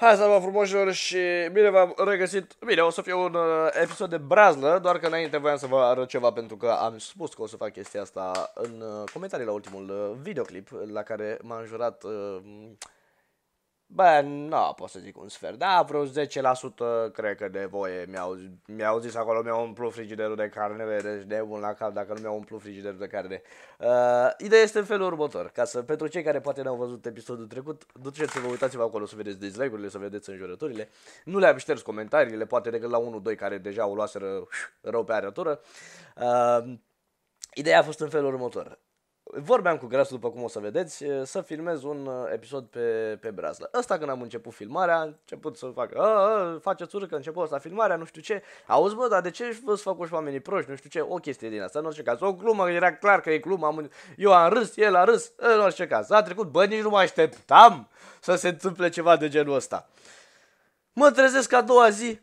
Hai să vă frumoșilor și bine v-am regăsit. Bine, o să fie un uh, episod de brazlă, doar că înainte voiam să vă arăt ceva pentru că am spus că o să fac chestia asta în uh, comentarii la ultimul uh, videoclip la care m am jurat uh, Bă, nu pot să zic un sfert, da, vreo 10% cred că de voie mi-au, mi-au zis acolo, mi-au umplut frigiderul de carne, deci de un la cap dacă nu mi-au umplut frigiderul de carne. Uh, ideea este în felul următor, ca să, pentru cei care poate n-au văzut episodul trecut, duceți-vă, uitați-vă acolo să vedeți dislike-urile, să vedeți înjurăturile, nu le-am șters comentariile, poate decât la 1-2 care deja o luaseră rău pe arătură. Uh, Ideea a fost în felul următor vorbeam cu Grasu, după cum o să vedeți, să filmez un episod pe, pe brazlă. Ăsta când am început filmarea, a început să facă, a, faceți urcă, început asta filmarea, nu știu ce. Auzi, bă, dar de ce vă să facuși oamenii proști, nu știu ce, o chestie din asta, în orice caz. O glumă, era clar că e glumă, am, eu am râs, el a râs, în orice caz. A trecut, bă, nici nu mă așteptam să se întâmple ceva de genul ăsta. Mă trezesc a doua zi,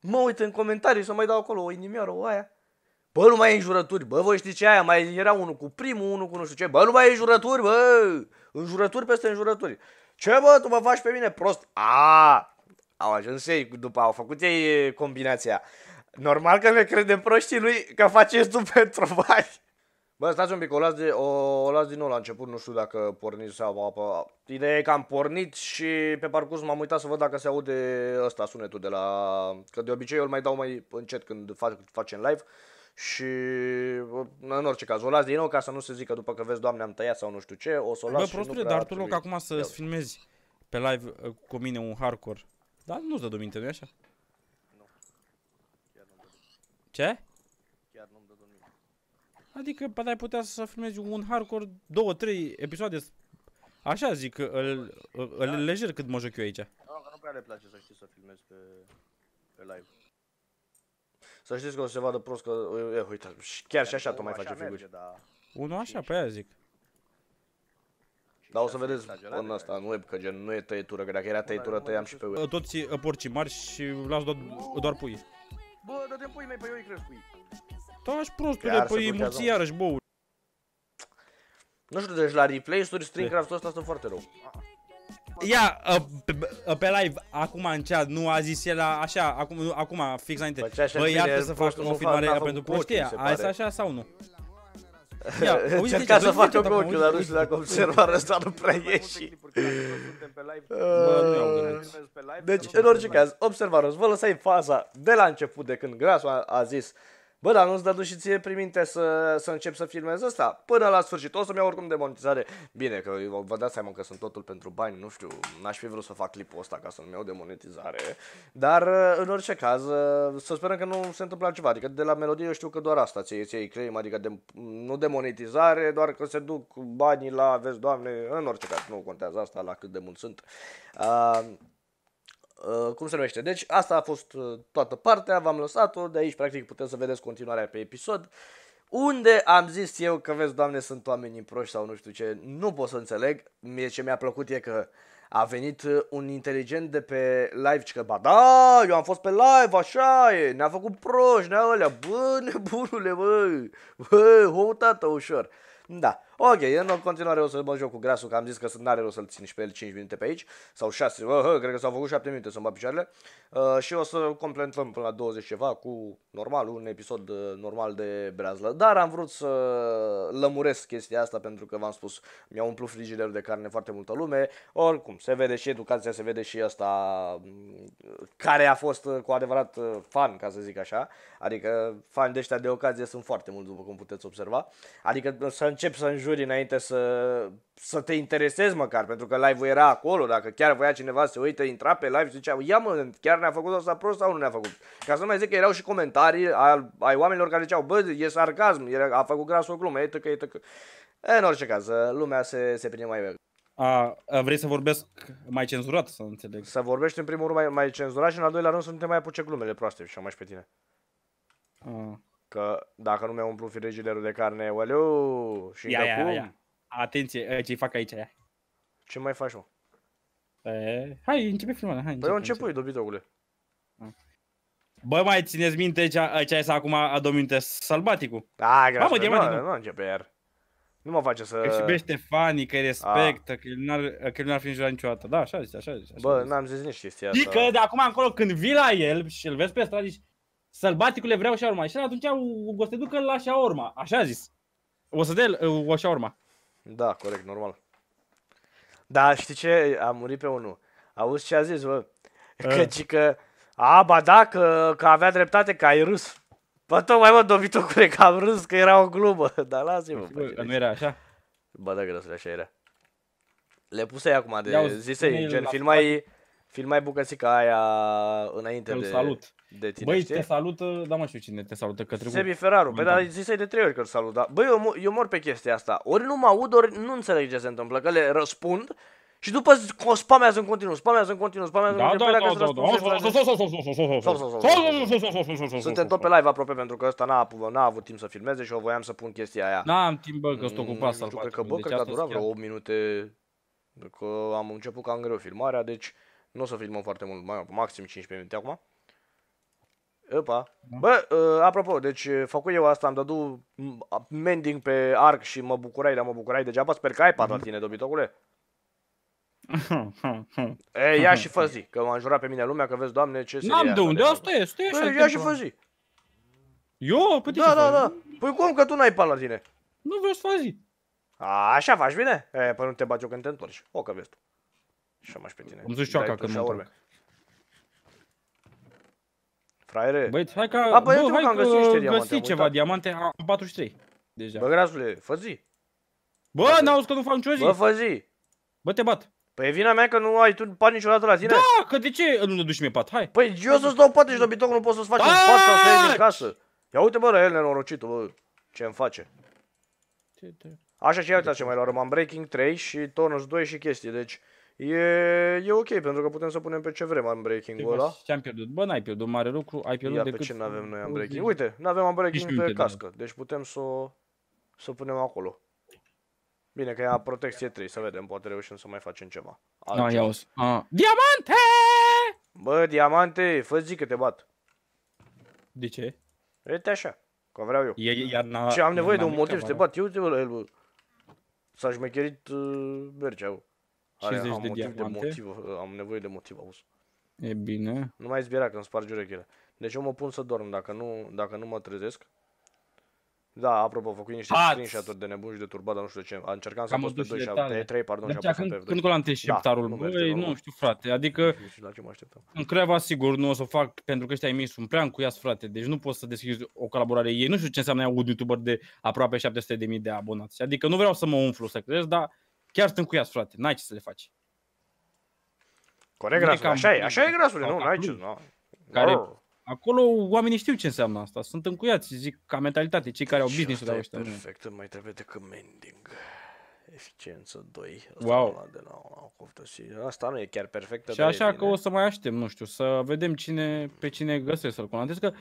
mă uit în comentarii să mai dau acolo o inimioară, o aia. Bă, nu mai e jurături, bă, voi știți ce aia, mai era unul cu primul, unul cu nu știu ce, bă, nu mai e jurături, bă, înjurături peste înjurături. Ce, bă, tu mă faci pe mine prost? A, au ajuns ei, după au făcut ei combinația. Normal că ne credem proștii lui că faceți tu pentru bani. Bă, stați un pic, o las, de, o, o las din nou la început, nu știu dacă pornit sau apă. Ideea e că am pornit și pe parcurs m-am uitat să văd dacă se aude ăsta sunetul de la... Că de obicei eu îl mai dau mai încet când fac, facem live și în orice caz, o las din nou ca să nu se zică după că vezi, doamne, am tăiat sau nu știu ce, o să o las Bă, prostule, dar tu loc acum să-ți filmezi pe live uh, cu mine un hardcore. Da, nu-ți dă duminte, nu-i așa? Nu. Chiar nu Ce? Chiar nu-mi dă duminte. Adică, poate ai putea să filmezi un hardcore, două, trei episoade, așa zic, îl, îl da. lejer cât mă joc eu aici. Nu că nu prea le place să știi să filmezi pe, pe live. Să știți că o să se vadă prost că, e, uite, chiar și așa tu mai faci figuri. Da. Unul așa, pe aia zic. Dar o să vedeți în asta, da. nu e că gen nu e tăietură, că dacă era tăietură tăiam și pe ui. Ă, toți ă, porcii mari și las doar, doar pui. Bă, dă-te pui mei, pe păi eu îi cresc pui. aș da, prostule, păi mulți iarăși, bă. Nu știu, deci la replay-uri, streamcraft-ul ăsta stă foarte rău. Ah. Ia, uh, pe live, acum în chat, nu a zis el așa, acum, nu, acum fix înainte. Bă, iar trebuie să fac o filmare pentru a zis așa sau nu? Ia, Încerca să facă cu ochiul, dar nu știu dacă observarea asta nu prea ieși. Deci, în orice caz, observați, vă lăsai faza de la început de când Grasul a zis Bă, dar nu-ți dădu și ție prin minte să, să încep să filmez asta? Până la sfârșit, o să-mi iau oricum de monetizare. Bine, că vă dați seama că sunt totul pentru bani, nu știu, n-aș fi vrut să fac clipul ăsta ca să-mi iau de monetizare. Dar, uh, în orice caz, uh, să sperăm că nu se întâmplă ceva. Adică de la melodie eu știu că doar asta ție ție claim, adică de, nu de monetizare, doar că se duc banii la, vezi, doamne, în orice caz, nu contează asta, la cât de mult sunt. Uh, Uh, cum se numește. Deci asta a fost uh, toată partea, v-am lăsat-o, de aici practic puteți să vedeți continuarea pe episod. Unde am zis eu că, vezi, doamne, sunt oameni proști sau nu știu ce, nu pot să înțeleg. Mie ce mi-a plăcut e că a venit uh, un inteligent de pe live și că, ba da, eu am fost pe live, așa e, ne-a făcut proști, ne-a alea, bă, nebunule, bă, bă, o tată, ușor. Da, Ok, în continuare o să mă joc cu grasul, că am zis că n-are rost să-l țin și pe el 5 minute pe aici, sau 6, uh, cred că s-au făcut 7 minute să-mi picioarele. Uh, și o să completăm până la 20 ceva cu normal, un episod uh, normal de brazlă. Dar am vrut să lămuresc chestia asta pentru că v-am spus, mi-a umplut frigiderul de carne foarte multă lume. Oricum, se vede și educația, se vede și asta mm, care a fost uh, cu adevărat uh, fan, ca să zic așa. Adică fani de ăștia de ocazie sunt foarte mulți, după cum puteți observa. Adică să încep să juri înainte să, să te interesezi măcar, pentru că live-ul era acolo, dacă chiar voia cineva să se uite, intra pe live și zicea, ia mă, chiar ne-a făcut asta prost sau nu ne-a făcut? Ca să nu mai zic că erau și comentarii ai, ai oamenilor care ziceau, bă, e sarcasm, a făcut gras o glumă, e tăcă, e tăcă. În orice caz, lumea se, se prinde mai bine. A, a, vrei să vorbesc mai cenzurat, să înțeleg? Să vorbești în primul rând mai, mai cenzurat și în al doilea rând să nu te mai apuce glumele proaste și mai și pe tine. A. Că dacă nu mi-a umplut frigiderul de carne, oleu, și ia, ia, cum? Ia. Atenție, ce fac aici, ia. Ce mai faci, mă? E, hai, începe filmarea, hai. Păi eu începui, dobitocule. Bă, mai țineți minte ce a, da, să acum a două sălbaticul? salbaticul? Da, graș, Mamă, nu, nu, nu începe iar. Nu mă face să... Că iubește fanii, că respectă, a. că el ar că el ar fi înjurat niciodată. Da, așa zice, așa zice. Așa Bă, n-am zis nici chestia asta. Că de acum încolo când vii la el și îl vezi pe stradă, zici, sălbaticule vreau și urma. Și atunci o să te ducă la urma. Așa a zis. O să dea o urma. Da, corect, normal. Da, știi ce? A murit pe unul. Auzi ce a zis, bă? că... A, ba da, că, că avea dreptate, că ai râs. Bă, tocmai, mă, dobitocule, că am râs, că era o glumă. Dar lasă-mă. Nu era așa? Ba da, că așa era. Le puse acum de zise, gen, filmai, filmai bucățica aia înainte de... salut de tine, Băi, știi? te salută, da mă știu cine te salută, că Sebi Ferraru, păi dar zis de trei ori că îl salută. da. Băi, eu, eu mor pe chestia asta. Ori nu mă aud, ori nu înțeleg ce se întâmplă, că le răspund și după o spamează în continuu, spamează în continuu, spamează în continuu. Da, da, da, da, da. Suntem tot pe live aproape pentru că ăsta n-a avut timp să filmeze și o voiam să pun chestia aia. N-am timp, bă, că sunt ocupat să-l Cred că, bă, cred că a durat vreo 8 minute, că am început cam greu filmarea, deci nu o să filmăm foarte mult, maxim 15 minute acum. Opa. Da. Bă, ă, apropo, deci făcut eu asta, am dădut mending pe arc și mă bucurai, dar mă bucurai degeaba. Sper că ai pat la mhm. tine, dobitocule. e, ia și fă zi, că m-a jurat pe mine lumea, că vezi, doamne, ce se N-am de unde, asta e, stai așa. ia și fă zi. Eu? Păi da, da, da. Păi cum că tu n-ai pat la tine? Nu vreau să fă zi. A, așa faci bine? E, păi nu te bagi eu când te întorci. O, că vezi tu. Și mai pe tine. Îmi zici că mă fraiere. Băi, hai că, A, păi bă, bă, hai că am găsit, niște diamante, ceva, ceva, diamante, am 43. Deja. Bă, grasule, fă zi. Bă, n-auzi că nu fac nicio zi. Bă, fă zi. Bă, te bat. Păi e vina mea că nu ai tu pat niciodată la tine? Da, că de ce nu ne duci mie pat? Hai. Păi eu să-ți dau pat și deci bitoc nu poți să-ți faci un pat sau să din casă. Ia uite bă el nenorocitul, bă, ce îmi face. Așa și ia uitați ce mai luăm, am breaking 3 și tonus 2 și chestii, deci E, e ok, pentru că putem să punem pe ce vrem unbreaking-ul ăla. Ce am pierdut? Bă, n-ai pierdut mare lucru, ai pierdut Ia decât... pe ce n-avem noi unbreaking. Uite, n-avem unbreaking pe cască, deci putem să să punem acolo. Bine că ea protecție 3, să vedem, poate reușim să mai facem ceva. Altceva. Da, ia Diamante! Bă, diamante, fă zi că te bat. De ce? Uite așa, că vreau eu. E, iarna, Ce am nevoie de un motiv să te bat, eu uite la el, s-a șmecherit uh, bă. 50 Are, am de diamante. De motiv, uh, am nevoie de motiv, auzi. E bine. Nu mai zbiera că îmi spargi urechile. Deci eu mă pun să dorm dacă nu, dacă nu mă trezesc. Da, apropo, am făcut niște screenshot-uri de nebun și de turbat, dar nu știu de ce. Încercam să pot pe 2 și 3, pardon, de și apoi pe F2. Când trezit șeptarul, da, băi, nu, nu știu, frate. Adică, la ce mă în Creva, sigur, nu o să o fac pentru că ăștia ai mei sunt prea încuiați, frate. Deci nu pot să deschizi o colaborare ei. Nu știu ce înseamnă un YouTuber de aproape 700.000 de abonați. Adică nu vreau să mă umflu, să crezi, dar Chiar sunt cu ea, frate, n-ai ce să le faci. Corect, grasul. așa e, așa e, grasul, nu, n-ai ce, nu. Care, acolo oamenii știu ce înseamnă asta, sunt încuiați, zic, ca mentalitate, cei care au business-ul de ăștia. Perfect, mai trebuie decât mending eficiență 2. wow. De la, la și asta nu e chiar perfectă. Și așa că o să mai aștept, nu știu, să vedem cine, pe cine găsesc să-l conatez. Că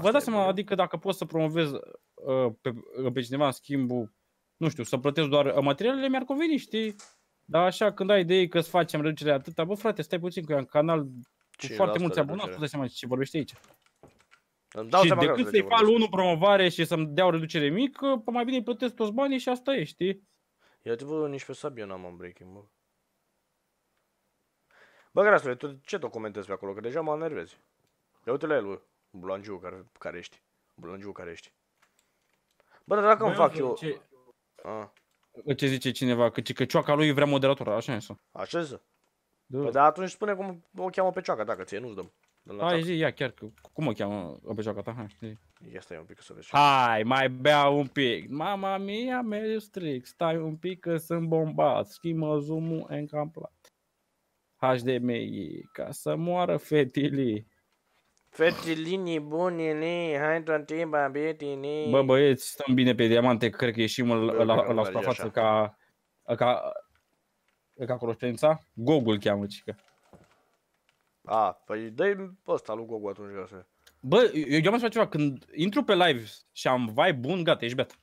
vă dați seama, adică dacă poți să promovezi uh, pe, pe cineva în schimbul nu știu, să plătesc doar materialele, mi-ar conveni, știi? Dar așa, când ai idei că să facem reducere atâta, bă frate, stai puțin că eu am canal cu foarte mulți abonați, nu dai seama ce vorbește aici. dau și decât să-i fac unul promovare și să-mi dea o reducere mică, mai bine îi plătesc toți banii și asta e, știi? Eu văd nici pe sabie n-am un breaking, bă. Bă, Grasule, tu ce comentezi pe acolo? Că deja mă enervezi. Ia uite la el, bă. care, care ești. Blangiu care ești. Bă, dar dacă bă, îmi fac eu... Ce... Ce zice cineva? Că, că căcioaca lui vrea moderator, așa e Așa e da. Păi, dar atunci spune cum o cheamă pe cioaca, dacă ție nu-ți dăm. Hai zi, ia chiar, cum o cheamă pe cioaca ta? Hai, zi. Ia stai un pic să vezi. Hai, mai bea un pic. Mama mia, mereu stric. Stai un pic că sunt bombat. Schimbă zoom-ul în camplat. HDMI, ca să moară fetilii. Fete linii bunele, hai toate bietini. Bă, băieți, stăm bine pe diamante, cred că ieșim, la la față ca, ca, ca croștența. Gogul cheamă, cică. A, păi dă-i ăsta lui Gogul atunci ca să... Bă, eu, eu am spus ceva, când intru pe live și am vibe bun, gata, ești beat.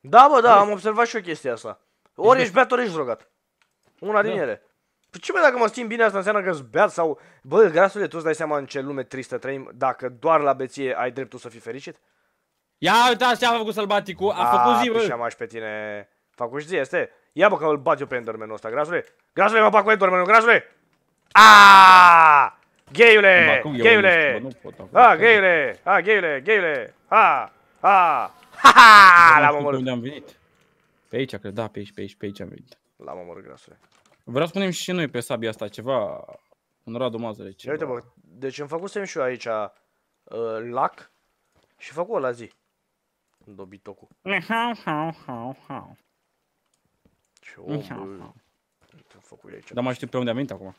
Da, bă, da, am observat și eu chestia asta. Ori ești beat, ori ești drogat. Una da. din da. ele. Păi ce mai dacă mă simt bine, asta înseamnă că beat sau... Bă, grasule, tu îți dai seama în ce lume tristă trăim dacă doar la beție ai dreptul să fii fericit? Ia uitați ce a făcut sălbaticul, a, a făcut zi, bă. Și am aș pe tine. Facuși zi, este? Ia bă că îl bat eu pe endormenul ăsta, grasule. Grasule, mă bag cu endormenul, grasule! Aaaa! Gheiule! Gheiule! A, gheiule! A, gheiule! Gheiule! A! A! Ha ha! L-am omorât! Unde am venit? Pe aici, cred, da, pe aici, pe aici, pe aici am venit. L-am omorât, grasule. Vreau să spunem și noi pe sabia asta ceva, un Radu Mazăre. Ceva. Uite bă, deci am făcut și eu aici uh, lac și fac la zi. Dobitocu. Hau, hau, hau, hau. Ce om, aici. Dar mai știu pe unde am venit acum.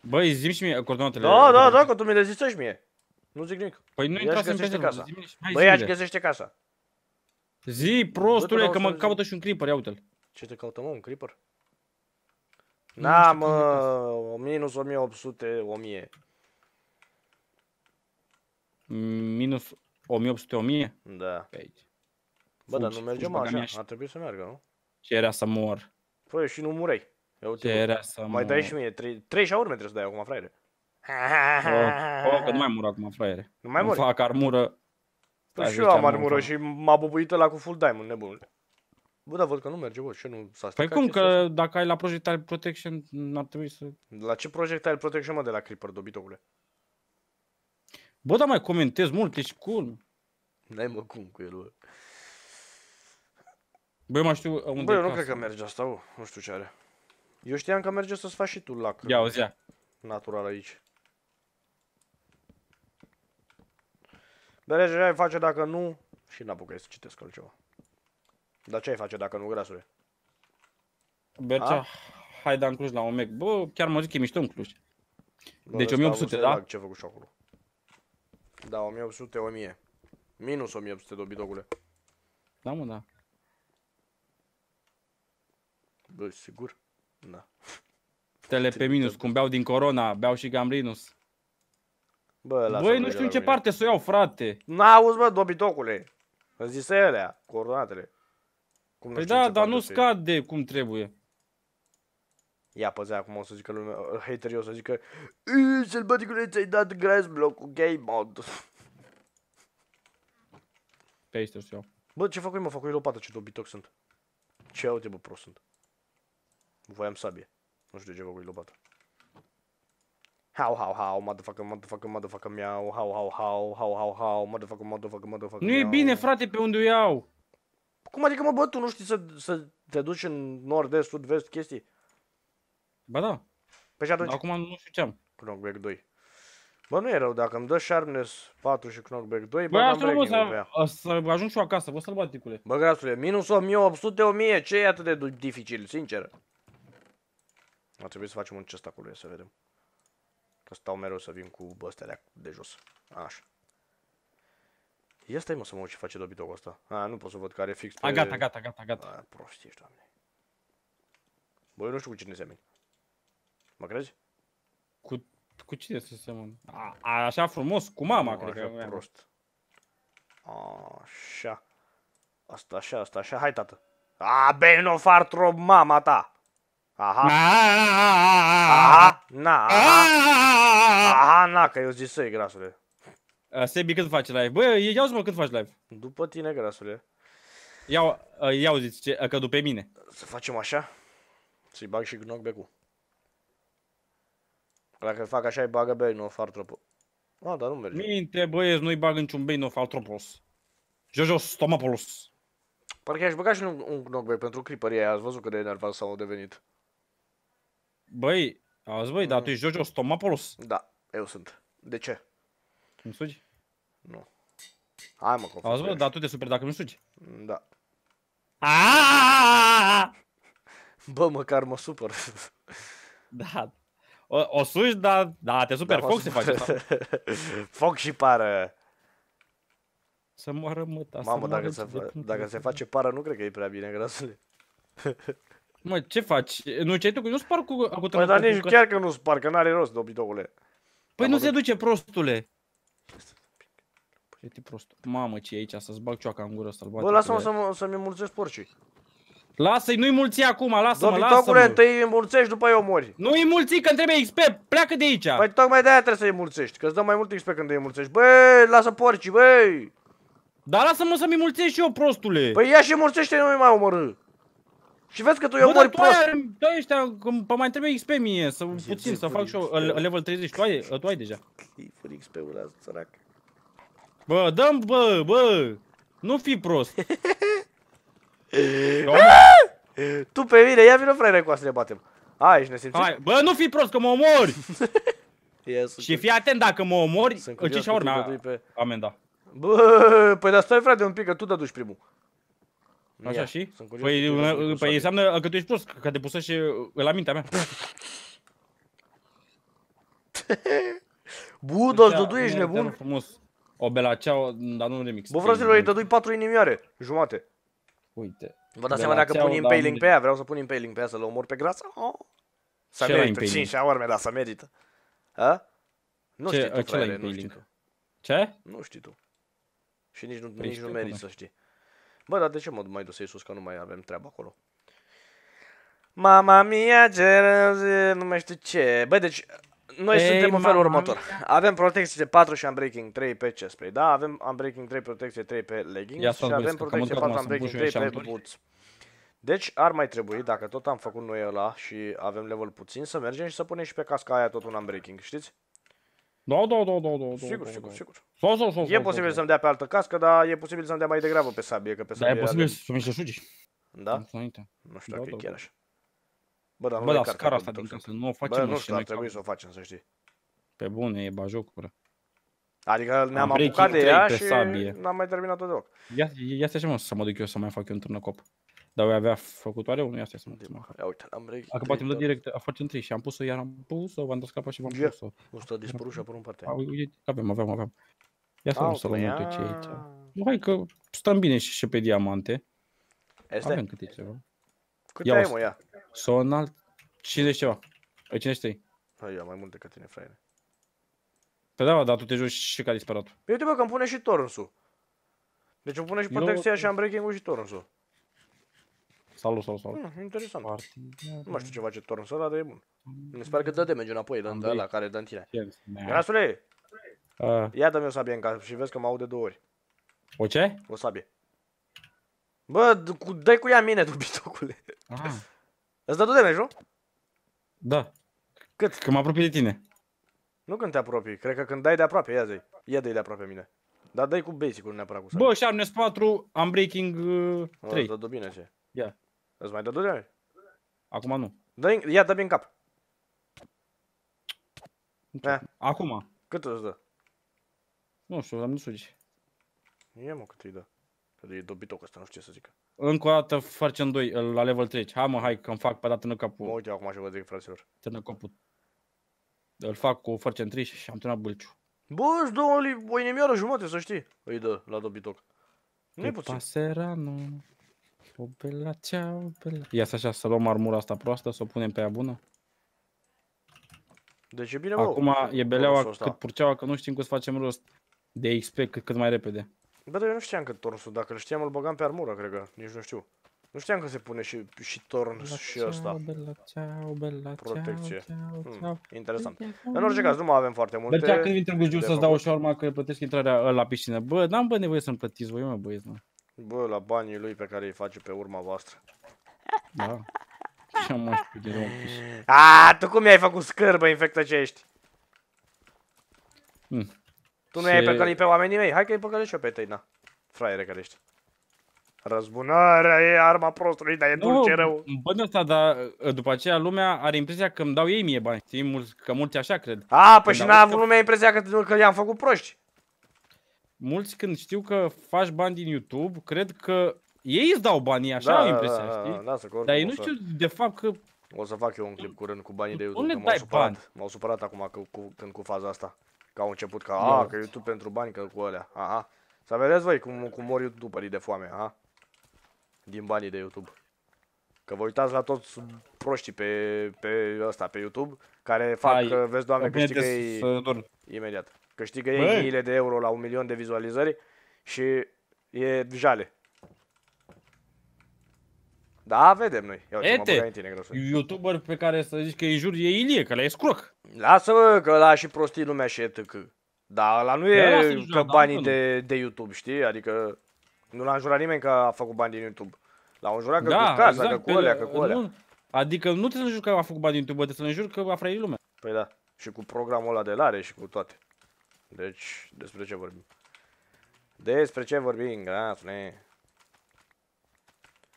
Băi, zi-mi și mie coordonatele. Da, da, da, că tu mi le zici și mie. Nu zic nimic. Păi nu intrați în zi casa. Băi, aș găsește casa. Zi, prostule, că mă caută și un creeper, ia uite-l. Ce te căutăm, mă? Un creeper? Nu Na, mă, minus 1800, 1000. Minus 1800, 1000? Da. aici. Bă, dar nu mergem așa, ar trebui să meargă, nu? Ce era să mor? Păi, și nu murei. Eu Ce era să Mai dai și mie, 3, 3 și urme trebuie să dai acum, fraiere. Bă, oh, o, oh, că nu mai mor acum, fraiere. Nu mai mor. Fac armură. Păi și eu am armură și m-a bubuit la cu full diamond, nebunule. Bă, dar văd că nu merge, bă, și nu s-a Păi cum, că așa? dacă ai la Tile Protection, n-ar trebui să... La ce Tile Protection, mă, de la Creeper, dobitocule? Bă, dar mai comentez mult, ești cool. N-ai mă cum cu el, bă. Băi, mai știu unde Bă, eu nu cred că merge asta, bă. nu știu ce are. Eu știam că merge să-ți faci și tu lac. Ia, uzi, ia. Natural aici. Dar ai face dacă nu și n-apucai să citesc altceva. Dar ce ai face dacă nu, grasule? Bercea, ah. hai da în Cluj la Omec. Bă, chiar mă zic că e mișto în Cluj. deci 1800, da? Ce a făcut și acolo. Da, 1800, 1000. Minus 1800, dobitocule. Da, mă, da. Bă, sigur? Da. Tele pe minus, cum beau din Corona, beau și Gambrinus. Bă, lasă Băi, nu știu în ce parte să o iau, frate. N-auzi, bă, dobitocule. Îți zise alea, coordonatele. Cum păi da, dar nu scade cum trebuie. Ia păză acum o să zică lumea, haterii o să zică Sălbăticule, ți-ai dat grass block cu game mod Pe aici să iau Bă, ce făcui mă, făcui lopată, ce dobitoc sunt Ce au bă, prost sunt Voiam sabie Nu știu de ce făcui lopată How, how, how, motherfucker, motherfucker, motherfucker, miau How, how, how, how, how, how, motherfucker, motherfucker, motherfucker, Nu e bine, frate, pe unde o iau cum adică, mă, bă, tu nu știi să, să te duci în nord, est, sud, vest, chestii? Ba da. Pe Păi și atunci... Acum nu știu ce am. Knockback 2. Bă, nu e rău, dacă îmi dă Sharpness 4 și Knockback 2, bă, bă am să, să ajung și eu acasă, vă să-l bat, ticule. Bă, grasule, minus 1800, 1000, ce e atât de dificil, sincer? A trebuit să facem un chest acolo, să vedem. Că stau mereu să vin cu ăstea de jos. Așa. Ia stai mă să mă ce face dobitocul ăsta. A, nu pot să văd care fix pe... A, gata, gata, gata, gata. A, prost ești, doamne. Băi, nu știu cu cine semeni. Mă crezi? Cu, cu cine să semeni? A, a, așa frumos, cu mama, nu, cred așa că. prost. A, așa. Asta așa, asta așa. Hai, tată. A, beno fartrob mama ta. Aha. Aha. Na. Aha, ah! na, că eu zis să-i grasule. Uh, Sebi, cât faci live? Bă, ia mă cât faci live. După tine, grasule. Ia, uh, ia uziți ce, uh, că după mine. Să facem așa? Să-i bag și knockback-ul. Dacă fac așa, îi bagă bei, nu fartropul. Ah, dar nu merge. Minte, băieți, nu-i bag niciun bei, nu tropos. Jojo stomapolos. Parcă aș băga și un, un knockback pentru creeperii aia, ați văzut că de enervat s-au devenit. Băi, azi băi, mm. dar tu ești Jojo Stomapolos? Da, eu sunt. De ce? Îmi sugi? Nu. Hai mă, confund. Auzi, bă, dar tu te super dacă nu sugi. Da. Bă, măcar mă super. Da. O, o suși, dar da, te super, da, foc se face. foc și pară. Să moară măta, Mamă, să dacă, se, fa- dacă se face pară, nu cred că e prea bine, grasule. mă, ce faci? Nu, ce tu? Nu spar cu... cu păi, dar nici chiar că nu spar, că n-are rost, dobitogule. Păi nu se duce, prostule te prost. Mamă, ce e aici, să-ți bag cioaca în gură, să-l bag. Bă, lasă-mă să-mi să mulțesc porcii. Lasă-i, nu-i mulți acum, lasă-mă, lasă-mă. Dobitocule, întâi îi mulțești, după eu mori. Nu-i mulți când trebuie XP, pleacă de aici. Păi tocmai de-aia trebuie să-i mulțești, că-ți dă mai mult XP când îi mulțești. Băi, lasă porcii, băi. Dar lasă-mă să-mi mulțești și eu, prostule. Păi ia și mulțește, nu-i mai omorâ. Și vezi că tu eu mori prost. Tu ai ăștia, mai trebuie XP mie, să puțin, să fac și eu level 30, tu ai, tu ai deja. Fără XP-ul ăla, sărac. Bă, dăm, bă, bă! Nu fi prost! tu pe mine, ia vino fraiere cu asta ne batem. Hai, și ne simțim. Hai, bă, nu fi prost că mă omori! și fii atent dacă mă omori, îți și orna pe... amenda. Bă, păi dar stai frate un pic că tu te duci primul. Așa Ia, și? Păi, păi înseamnă că tu ești prost, că te și la mintea mea. Budos, deci, du, tu ești nebun? Frumos. O bela, Belacea, dar nu remix. Bă, fraților, îi dădui patru inimioare, jumate. Uite. Vă dați seama dacă pun impaling pe ea, vreau să pun impaling pe ea, să-l omor pe grasa? Oh. Să merită, 5 arme, da, să merită. Ha? Nu ce, știi tu, frere, nu știi tu. Ce? Nu știi tu. Și nici nu, păi nici nu merită să știi. Bă, dar de ce mă mai dus sus, că nu mai avem treabă acolo? Mama mia, ce nu mai știu ce. Bă, deci noi Ei, suntem în felul următor. Avem protecție 4 și unbreaking 3 pe chest spray. da? Avem unbreaking 3, protecție 3 pe leggings Ia și avem protecție 4, unbreaking 3 pe boots. Deci ar mai trebui, dacă tot am făcut noi ăla și avem level puțin, să mergem și să punem și pe casca aia tot un unbreaking, știți? Da, da, da, da, da. da sigur, da, sigur, da. sigur, sigur. Da, da, da, e posibil să-mi dea pe altă cască, dar e posibil să-mi dea mai degrabă pe sabie, că pe sabie... Da, e posibil să-mi și șugi. Da? Nu știu dacă da, e chiar așa. Bă, dar nu Bă, da, scara asta, din exemplu, nu o facem Bă, nu știu, ar trebui să o facem, să știi. Pe bune, e bajocură. Adică ne-am apucat de ea și n-am mai terminat-o deloc. Ia, ia stai așa, mă să mă duc eu să mai fac eu un turnăcop. Dar voi avea făcutoare unul, ia stai să mă duc. Ia uite, am break. Dacă poate îmi dă direct, a face în 3 și am pus-o, iar am pus-o, v-am dat scapa și v-am pus-o. Nu știu, a dispărut și a părut în partea. Uite, avem, avem, avem. Ia să nu ah, să luăm uite ce e aici. Nu, hai că stăm bine și, și pe diamante. Este? Avem câte ceva. Câte ai, mă, ia? Sau alt 50 ceva. 53. Hai, eu mai mult decât tine, fraiere. Pe păi da, dar tu te joci și ca disperat. Păi uite bă că îmi pune și torunsul. Deci îmi pune și protecția și am breaking-ul și torunsul. Salut, salut, salut. Hmm, interesant. Partidea, nu mai știu ce face torunsul ăla, dar e bun. Mi se pare că dă damage înapoi, dă ăla care dă în tine. Grasule! Uh. Ia dă-mi o sabie în cap și vezi că mă de două ori. O ce? O sabie. Bă, dai cu ea mine, dubitocule. Ah. Îți dă tu damage, nu? Da. Cât? Că mă apropii de tine. Nu când te apropii, cred că când dai de aproape, ia zi. Ia dai de aproape mine. Dar dai cu basic-ul neapărat cu Bă, și sharpness 4, am breaking uh, 3. Îți dă tu bine ce. Ia. Îți mai dă tu damage? Acum nu. Dă ia, dă mi în cap. Acum. Cât îți dă? Nu știu, am nu sugi. Ia mă cât îi dă. Că e dobitul ăsta, nu știu ce să zică. Încă o dată facem 2 la level 3. Hai mă, hai că îmi fac pe dată în capul. Mă uite acum și vă zic, fraților. Tână capul. Îl fac cu facem 3 și am turnat bâlciu. Bă, îți dă o inimioară jumătate, să știi. Îi dă la dobitoc. Nu-i puțin. Paserano. O bela cea, o bela. Ia să așa, să luăm armura asta proastă, să o punem pe ea bună. Deci e bine, bă. Acum e beleaua cât purceaua, că nu știm cum să facem rost de XP cât, cât mai repede. Bă, dar eu nu știam că tornsul, dacă îl știam, îl băgam pe armură, cred că, nici nu știu. Nu știam că se pune și, și torns la și ăsta. ceau, Protecție. Ceau, ceau, Hmm, interesant. În orice caz, nu mai avem foarte multe. Bertea, când vin Târgu să-ți dau și urma că plătesc intrarea ă, la piscină. Bă, n-am bă nevoie să-mi plătiți voi, mă, băieți, mă. Bă, la banii lui pe care îi face pe urma voastră. Da. Ce am mai de rău A, tu cum mi-ai făcut scârbă, infectă ce ești? Hmm. Tu nu ai păcălit pe oamenii mei? Hai că îi păcălești eu pe tăi, na. Fraiere care ești. Răzbunarea e arma prostului, dar e dulce rău. Bă, asta, dar ă, după aceea lumea are impresia că îmi dau ei mie bani, știi? că mulți așa cred. A, păi și n-a avut că... lumea impresia că, i-am făcut proști. Mulți când știu că faci bani din YouTube, cred că ei îți dau banii, așa da, au da, impresia, da, știi? Da, da, dar ei nu știu de fapt că... O să fac eu un clip curând cu banii de YouTube, că m-au supărat, acum când cu faza asta. Că au început ca, a, ah, că YouTube pentru bani, că cu alea, aha. Să vedeți voi cum, cum mor YouTuberii de foame, aha. Din banii de YouTube. Că vă uitați la toți proștii pe, pe ăsta, pe YouTube, care fac, Ai, vezi, doamne, câștigă ei... Imediat. Câștigă ei miile de euro la un milion de vizualizări și e jale. Da, vedem noi. Ia uite, Ete, mă în tine, grosul. youtuber pe care să zici că e jur, e Ilie, că la scroc. Lasă, mă, că la și prostii lumea și da, că. Da, la nu e că banii de, de YouTube, știi? Adică nu l-a jurat nimeni că a făcut bani din YouTube. L-a jurat că da, cu casa, exact, că cu alea, exact, că cu alea. Nu, adică nu te să jur că a făcut bani din YouTube, te să ne jur că a frăit lumea. Păi da, și cu programul ăla de lare și cu toate. Deci, despre ce vorbim? Despre ce vorbim, grasule?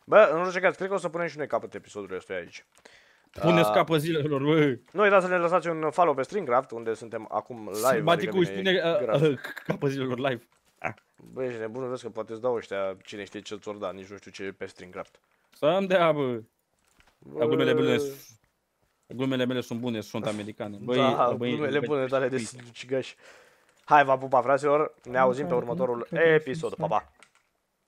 Bă, în orice caz, cred că o să punem și noi capăt episodul ăsta aici. Puneți uh, zilelor, băi. Nu uitați să ne lăsați un follow pe Streamcraft, unde suntem acum live. Simpaticul adică își pune capă zilelor live. Băi, ești nebun, vezi că poate îți dau ăștia cine știe ce ți-or da, nici nu știu ce e pe Streamcraft. Să-mi dea, bă. bă. Glumele bune, glumele mele sunt bune, sunt americane. Băi, da, băi, glumele băi, bune tale de cigași. Hai, v-am pupat, fraților, ne auzim pe următorul episod. Pa, pa!